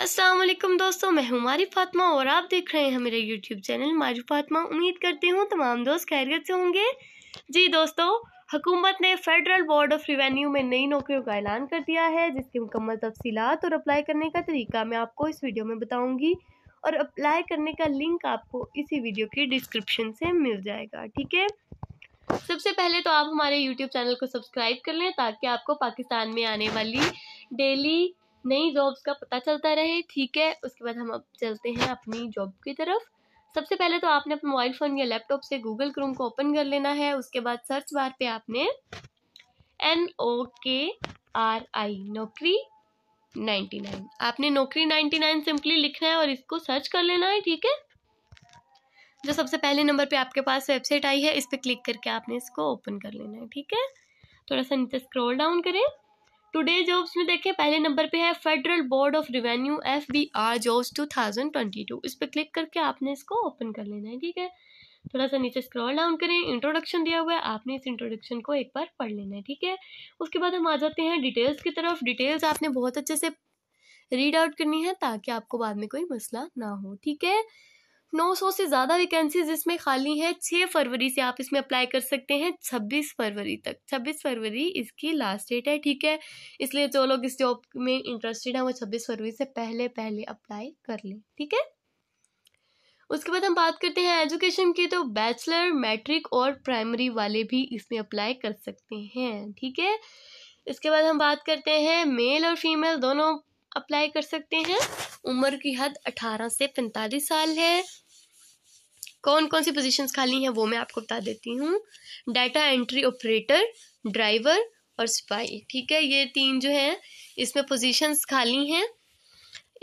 असलम दोस्तों मैं हूँ मारी फातमा और आप देख रहे हैं मेरे यूट्यूब चैनल मारी फातमा उम्मीद करती हूँ तमाम दोस्त खैरियत से होंगे जी दोस्तों हुकूमत ने फेडरल बोर्ड ऑफ रिवेन्यू में नई नौकरियों का ऐलान कर दिया है जिसकी मुकम्मल तफसीत और अप्लाई करने का तरीका मैं आपको इस वीडियो में बताऊँगी और अप्लाई करने का लिंक आपको इसी वीडियो की डिस्क्रिप्शन से मिल जाएगा ठीक है सबसे पहले तो आप हमारे यूट्यूब चैनल को सब्सक्राइब कर लें ताकि आपको पाकिस्तान में आने वाली डेली नई जॉब्स का पता चलता रहे ठीक है उसके बाद हम अब चलते हैं अपनी जॉब की तरफ सबसे पहले तो आपने अपने मोबाइल फ़ोन या लैपटॉप से गूगल क्रोम को ओपन कर लेना है उसके बाद सर्च बार पे आपने एन ओ के आर आई नौकरी नाइन्टी नाइन आपने नौकरी नाइन सिंपली लिखना है और इसको सर्च कर लेना है ठीक है जो सबसे पहले नंबर पे आपके पास वेबसाइट आई है इस पर क्लिक करके आपने इसको ओपन कर लेना है ठीक है थोड़ा सा नीचे स्क्रॉल डाउन करें टुडे जॉब्स में देखें पहले नंबर पे है federal board of revenue F B R jobs two thousand twenty two इस पर क्लिक करके आपने इसको ओपन कर लेना है ठीक है थोड़ा सा नीचे स्क्रॉल डाउन करें इंट्रोडक्शन दिया हुआ है आपने इस इंट्रोडक्शन को एक बार पढ़ लेना है ठीक है उसके बाद हम आ जाते हैं डिटेल्स की तरफ डिटेल्स आपने बहुत अच्छे से रीड आउट करनी है ताकि आपको बाद में कोई मसला ना हो ठीक है नौ से ज़्यादा वैकेंसीज इसमें खाली हैं 6 फरवरी से आप इसमें अप्लाई कर सकते हैं छब्बीस फरवरी तक छब्बीस फरवरी इसकी लास्ट डेट है ठीक है इसलिए जो लोग इस जॉब में इंटरेस्टेड हैं वो छब्बीस फरवरी से पहले पहले अप्लाई कर लें ठीक है उसके बाद हम बात करते हैं एजुकेशन की तो बैचलर मैट्रिक और प्राइमरी वाले भी इसमें अप्लाई कर सकते हैं ठीक है इसके बाद हम बात करते हैं मेल और फीमेल दोनों अप्लाई कर सकते हैं उम्र की हद 18 से 45 साल है कौन कौन सी पोजीशंस खाली हैं वो मैं आपको बता देती हूँ डाटा एंट्री ऑपरेटर ड्राइवर और सिपाही ठीक है ये तीन जो हैं इसमें पोजीशंस खाली हैं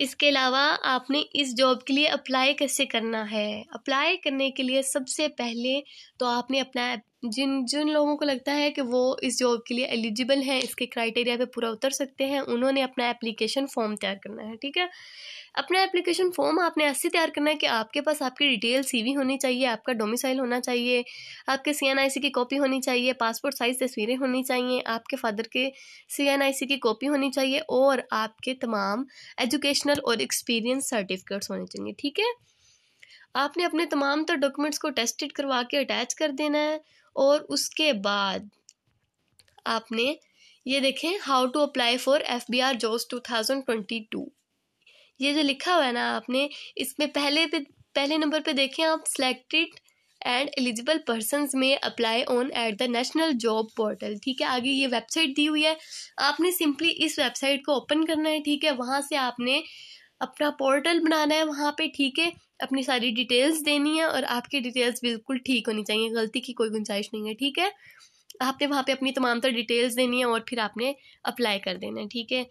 इसके अलावा आपने इस जॉब के लिए अप्लाई कैसे करना है अप्लाई करने के लिए सबसे पहले तो आपने अपना जिन जिन लोगों को लगता है कि वो इस जॉब के लिए एलिजिबल हैं इसके क्राइटेरिया पे पूरा उतर सकते हैं उन्होंने अपना एप्लीकेशन फॉर्म तैयार करना है ठीक है अपना एप्लीकेशन फॉर्म आपने ऐसे तैयार करना है कि आपके पास आपकी डिटेल सीवी होनी चाहिए आपका डोमिसाइल होना चाहिए आपके सीएनआईसी की कॉपी होनी चाहिए पासपोर्ट साइज़ तस्वीरें होनी चाहिए आपके फादर के सीएनआईसी की कॉपी होनी चाहिए और आपके तमाम एजुकेशनल और एक्सपीरियंस सर्टिफिकेट्स होने चाहिए ठीक है आपने अपने तमाम तर तो डॉक्यूमेंट्स को टेस्टेड करवा के अटैच कर देना है और उसके बाद आपने ये देखें how to apply for F B R jobs two thousand twenty two ये जो लिखा हुआ है ना आपने इसमें पहले पे पहले नंबर पे देखें आप सिलेक्टेड एंड एलिजिबल पर्सन में apply on at the national job portal ठीक है आगे ये वेबसाइट दी हुई है आपने सिंपली इस वेबसाइट को ओपन करना है ठीक है वहाँ से आपने अपना पोर्टल बनाना है वहाँ पे ठीक है अपनी सारी डिटेल्स देनी है और आपकी डिटेल्स बिल्कुल ठीक होनी चाहिए गलती की कोई गुंजाइश नहीं है ठीक है आपने वहाँ पे अपनी तमाम तर डिटेल्स देनी है और फिर आपने अप्लाई कर देना है ठीक है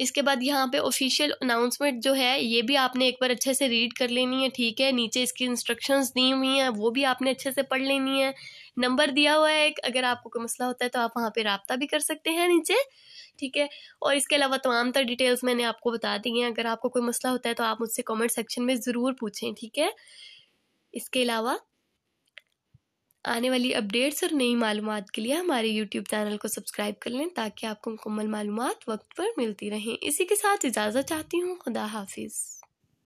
इसके बाद यहाँ पे ऑफिशियल अनाउंसमेंट जो है ये भी आपने एक बार अच्छे से रीड कर लेनी है ठीक है नीचे इसकी इंस्ट्रक्शंस दी हुई हैं वो भी आपने अच्छे से पढ़ लेनी है नंबर दिया हुआ है एक अगर आपको कोई मसला होता है तो आप वहाँ पे रबता भी कर सकते हैं नीचे ठीक है और इसके अलावा तमाम तर डिटेल्स मैंने आपको बता दी हैं अगर आपको कोई मसला होता है तो आप मुझसे कॉमेंट सेक्शन में ज़रूर पूछें ठीक है इसके अलावा आने वाली अपडेट्स और नई मालूम के लिए हमारे यूट्यूब चैनल को सब्सक्राइब कर लें ताकि आपको मुकम्मल मालूम वक्त पर मिलती रहें इसी के साथ इजाज़त चाहती हूँ खुदा हाफिज़